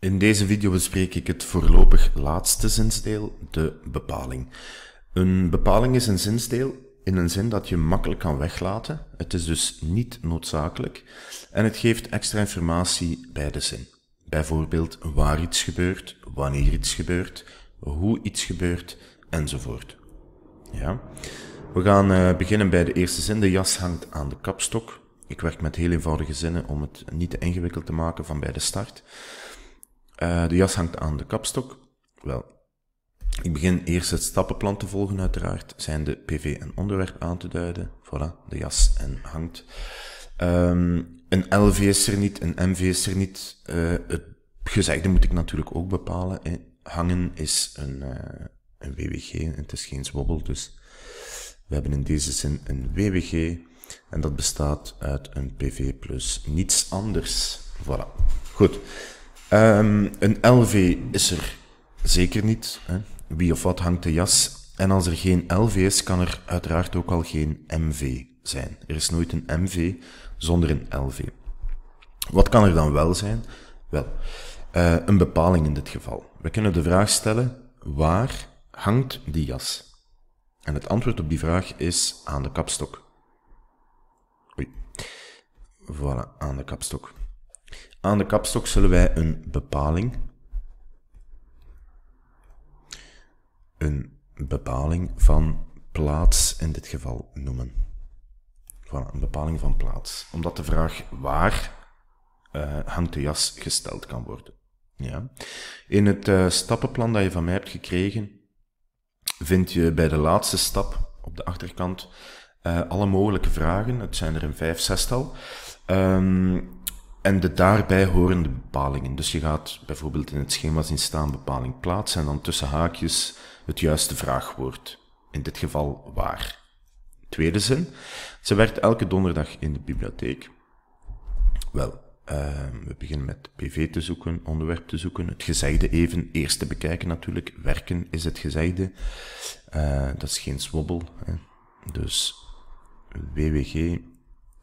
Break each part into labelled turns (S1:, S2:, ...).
S1: In deze video bespreek ik het voorlopig laatste zinsdeel, de bepaling. Een bepaling is een zinsdeel in een zin dat je makkelijk kan weglaten. Het is dus niet noodzakelijk en het geeft extra informatie bij de zin. Bijvoorbeeld waar iets gebeurt, wanneer iets gebeurt, hoe iets gebeurt enzovoort. Ja. We gaan eh, beginnen bij de eerste zin. De jas hangt aan de kapstok. Ik werk met heel eenvoudige zinnen om het niet te ingewikkeld te maken van bij de start. Eh, de jas hangt aan de kapstok. Wel, ik begin eerst het stappenplan te volgen uiteraard. Zijn de PV en onderwerp aan te duiden. Voilà, de jas en hangt. Ehm, een LV is er niet, een MV is er niet. Eh, het gezegde moet ik natuurlijk ook bepalen. Hangen is een, eh, een WWG, het is geen zwobbel, dus... We hebben in deze zin een WWG en dat bestaat uit een PV plus niets anders. Voilà. Goed. Ehm, een LV is er zeker niet. Hè? Wie of wat hangt de jas? En als er geen LV is, kan er uiteraard ook al geen MV zijn. Er is nooit een MV zonder een LV. Wat kan er dan wel zijn? Wel, eh, een bepaling in dit geval. We kunnen de vraag stellen, waar hangt die jas? En het antwoord op die vraag is aan de kapstok. Oei. Voilà, aan de kapstok. Aan de kapstok zullen wij een bepaling, een bepaling van plaats in dit geval noemen. een bepaling van plaats. Omdat de vraag waar eh, hangt de jas gesteld kan worden. Ja. In het eh, stappenplan dat je van mij hebt gekregen, vind je bij de laatste stap op de achterkant eh, alle mogelijke vragen. Het zijn er een vijf, zestal. Um, en de daarbij horende bepalingen. Dus je gaat bijvoorbeeld in het schema zien staan bepaling plaatsen en dan tussen haakjes het juiste vraagwoord. In dit geval waar. Tweede zin. Ze werkt elke donderdag in de bibliotheek. Wel, ehm, we beginnen met PV te zoeken, onderwerp te zoeken, het gezegde even eerst te bekijken natuurlijk. Werken is het gezegde. Eh, dat is geen zwobbel. Hè. Dus WWG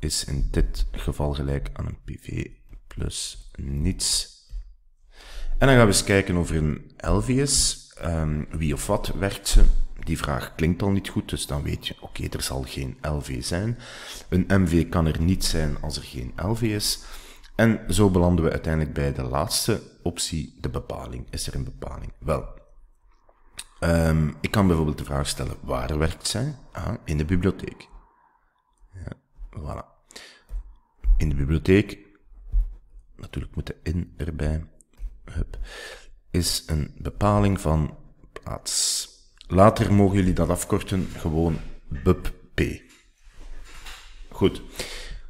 S1: is in dit geval gelijk aan een PV plus niets. En dan gaan we eens kijken over een LVS. Um, ehm, wie of wat werkt ze? Die vraag klinkt al niet goed, dus dan weet je, oké, er zal geen LV zijn. Een MV kan er niet zijn als er geen LV is. En zo belanden we uiteindelijk bij de laatste optie, de bepaling. Is er een bepaling? Wel, ehm, ik kan bijvoorbeeld de vraag stellen, waar werkt zij? Ah, in de bibliotheek. in de bibliotheek, natuurlijk moet de in erbij, Hup. is een bepaling van plaats. Later mogen jullie dat afkorten, gewoon BUP-P. Goed.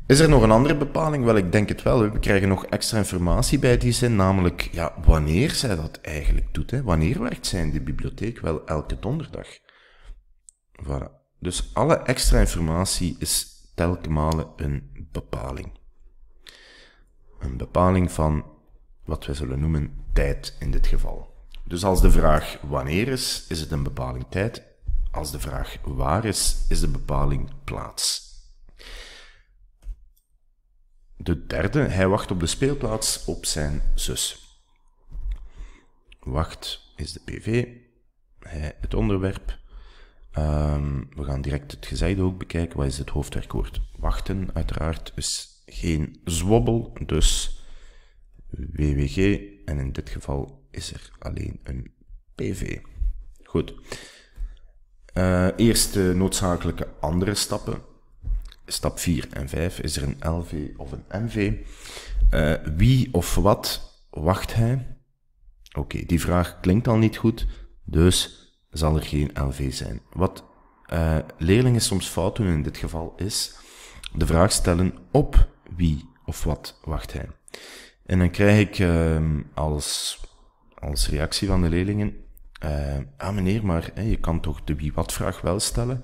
S1: Is er nog een andere bepaling? Wel, ik denk het wel. We krijgen nog extra informatie bij die zin, namelijk ja, wanneer zij dat eigenlijk doet. Hè? Wanneer werkt zij in de bibliotheek? Wel, elke donderdag. Voilà. Dus alle extra informatie is telkens een bepaling een bepaling van wat we zullen noemen tijd in dit geval. Dus als de vraag wanneer is, is het een bepaling tijd. Als de vraag waar is, is de bepaling plaats. De derde, hij wacht op de speelplaats op zijn zus. Wacht is de PV, hij het onderwerp. Ehm, we gaan direct het gezegde ook bekijken. Wat is het hoofdwerkwoord? Wachten, uiteraard, is geen zwobbel, dus WWG en in dit geval is er alleen een PV. Goed. Uh, eerste noodzakelijke andere stappen. Stap 4 en 5. Is er een LV of een MV? Eh, wie of wat wacht hij? Oké, die vraag klinkt al niet goed, dus zal er geen LV zijn. Wat eh, leerlingen soms fout doen in dit geval is de vraag stellen op wie of wat wacht hij? En dan krijg ik ehm, als, als reactie van de leerlingen, eh, ah meneer, maar je kan toch de wie-wat-vraag wel stellen?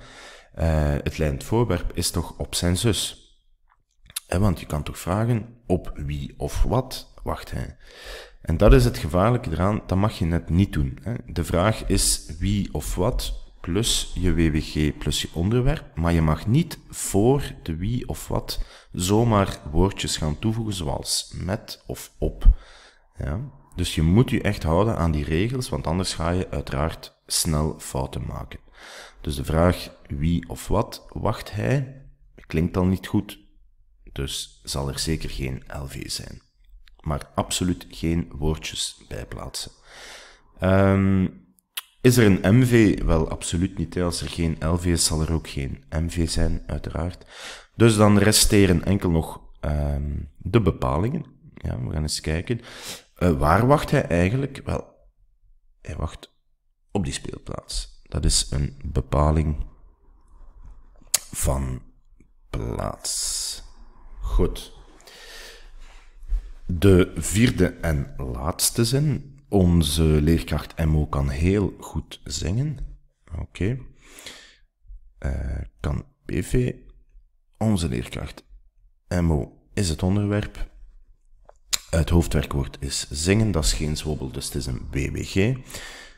S1: Uh, het leidend voorwerp is toch op zijn zus? want je kan toch vragen, op wie of wat wacht hij? En dat is het gevaarlijke eraan, dat mag je net niet doen. Hè? De vraag is wie of wat plus je WWG plus je onderwerp, maar je mag niet voor de wie of wat zomaar woordjes gaan toevoegen zoals met of op. Ja? Dus je moet je echt houden aan die regels, want anders ga je uiteraard snel fouten maken. Dus de vraag wie of wat wacht hij klinkt al niet goed, dus zal er zeker geen LV zijn. Maar absoluut geen woordjes bijplaatsen. Ehm is er een MV? Wel, absoluut niet. Als er geen LV is, zal er ook geen MV zijn, uiteraard. Dus dan resteren enkel nog ehm, de bepalingen. Ja, we gaan eens kijken. Eh, waar wacht hij eigenlijk? Wel, hij wacht op die speelplaats. Dat is een bepaling van plaats. Goed. De vierde en laatste zin onze leerkracht MO kan heel goed zingen. Oké. Eh, kan PV. Onze leerkracht MO is het onderwerp. Het hoofdwerkwoord is zingen, dat is geen zwobbel, dus het is een WWG.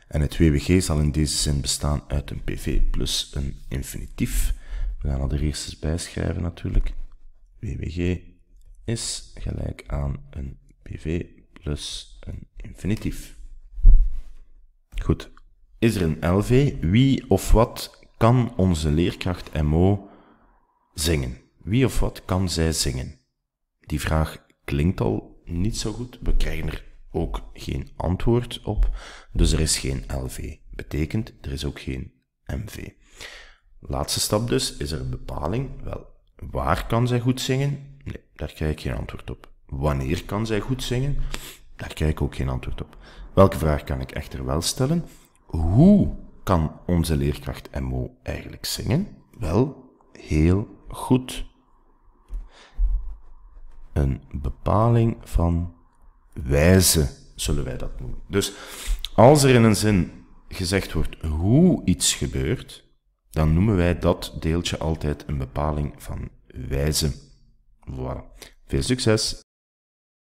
S1: En het WWG zal in deze zin bestaan uit een PV plus een infinitief. We gaan dat er eerst eens bijschrijven natuurlijk. WWG is gelijk aan een PV plus een infinitief. Goed. Is er een LV? Wie of wat kan onze leerkracht MO zingen? Wie of wat kan zij zingen? Die vraag klinkt al niet zo goed. We krijgen er ook geen antwoord op. Dus er is geen LV. Betekent, er is ook geen MV. Laatste stap dus, is er een bepaling? Wel, waar kan zij goed zingen? Nee, daar krijg ik geen antwoord op wanneer kan zij goed zingen? Daar krijg ik ook geen antwoord op. Welke vraag kan ik echter wel stellen? Hoe kan onze leerkracht MO eigenlijk zingen? Wel, heel goed. Een bepaling van wijze, zullen wij dat noemen. Dus als er in een zin gezegd wordt hoe iets gebeurt, dan noemen wij dat deeltje altijd een bepaling van wijze. Voilà. Veel succes!